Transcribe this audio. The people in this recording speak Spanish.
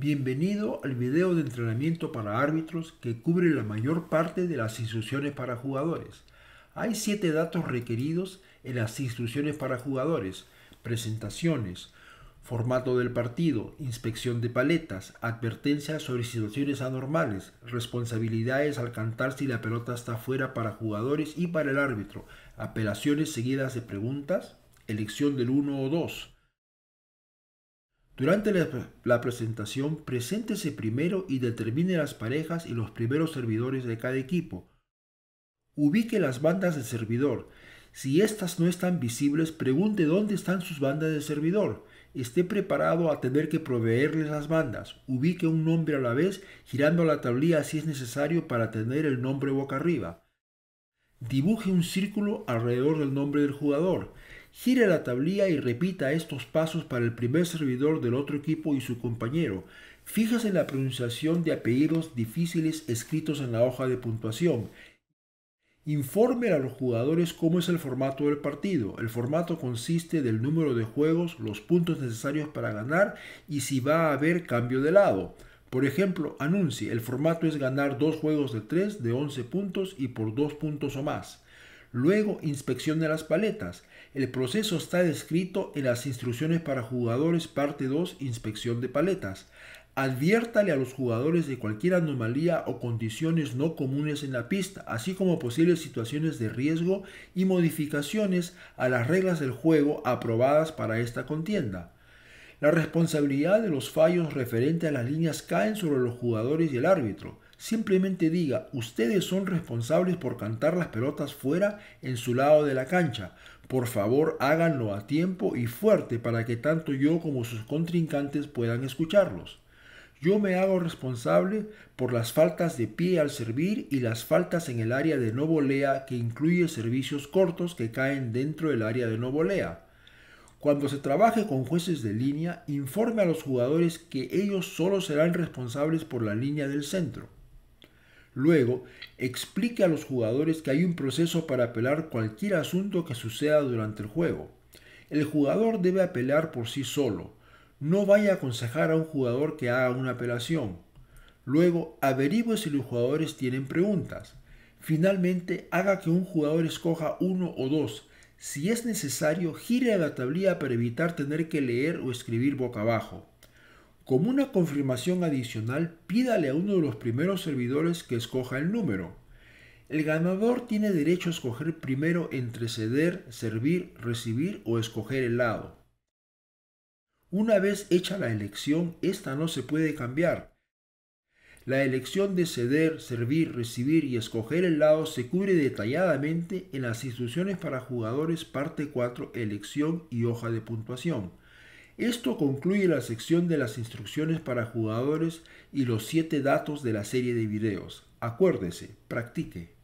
Bienvenido al video de entrenamiento para árbitros que cubre la mayor parte de las instrucciones para jugadores. Hay siete datos requeridos en las instrucciones para jugadores, presentaciones, formato del partido, inspección de paletas, advertencias sobre situaciones anormales, responsabilidades al cantar si la pelota está fuera para jugadores y para el árbitro, apelaciones seguidas de preguntas, elección del 1 o 2, durante la, presentación, preséntese primero y determine las parejas y los primeros servidores de cada equipo. Ubique las bandas de servidor. Si estas no están visibles, pregunte dónde están sus bandas de servidor. Esté preparado a tener que proveerles las bandas. Ubique un nombre a la vez, girando la tablilla si es necesario para tener el nombre boca arriba. Dibuje un círculo alrededor del nombre del jugador. Gire la tablilla y repita estos pasos para el primer servidor del otro equipo y su compañero. Fíjese en la pronunciación de apellidos difíciles escritos en la hoja de puntuación. Informe a los jugadores cómo es el formato del partido. El formato consiste del número de juegos, los puntos necesarios para ganar y si va a haber cambio de lado. Por ejemplo, anuncie, el formato es ganar dos juegos de 3 de 11 puntos y por 2 puntos o más. Luego, inspección de las paletas. El proceso está descrito en las instrucciones para jugadores parte 2, inspección de paletas. Adviértale a los jugadores de cualquier anomalía o condiciones no comunes en la pista, así como posibles situaciones de riesgo y modificaciones a las reglas del juego aprobadas para esta contienda. La responsabilidad de los fallos referente a las líneas caen sobre los jugadores y el árbitro simplemente diga, ustedes son responsables por cantar las pelotas fuera en su lado de la cancha. Por favor, háganlo a tiempo y fuerte para que tanto yo como sus contrincantes puedan escucharlos. Yo me hago responsable por las faltas de pie al servir y las faltas en el área de no volea que incluye servicios cortos que caen dentro del área de no volea. Cuando se trabaje con jueces de línea, informe a los jugadores que ellos solo serán responsables por la línea del centro. Luego, explique a los jugadores que hay un proceso para apelar cualquier asunto que suceda durante el juego. El jugador debe apelar por sí solo. No vaya a aconsejar a un jugador que haga una apelación. Luego, averigüe si los jugadores tienen preguntas. Finalmente, haga que un jugador escoja uno o dos. Si es necesario, gire a la tablilla para evitar tener que leer o escribir boca abajo. Como una confirmación adicional, pídale a uno de los primeros servidores que escoja el número. El ganador tiene derecho a escoger primero entre ceder, servir, recibir o escoger el lado. Una vez hecha la elección, esta no se puede cambiar. La elección de ceder, servir, recibir y escoger el lado se cubre detalladamente en las instrucciones para jugadores parte 4, elección y hoja de puntuación. Esto concluye la sección de las instrucciones para jugadores y los 7 datos de la serie de videos. Acuérdese, practique.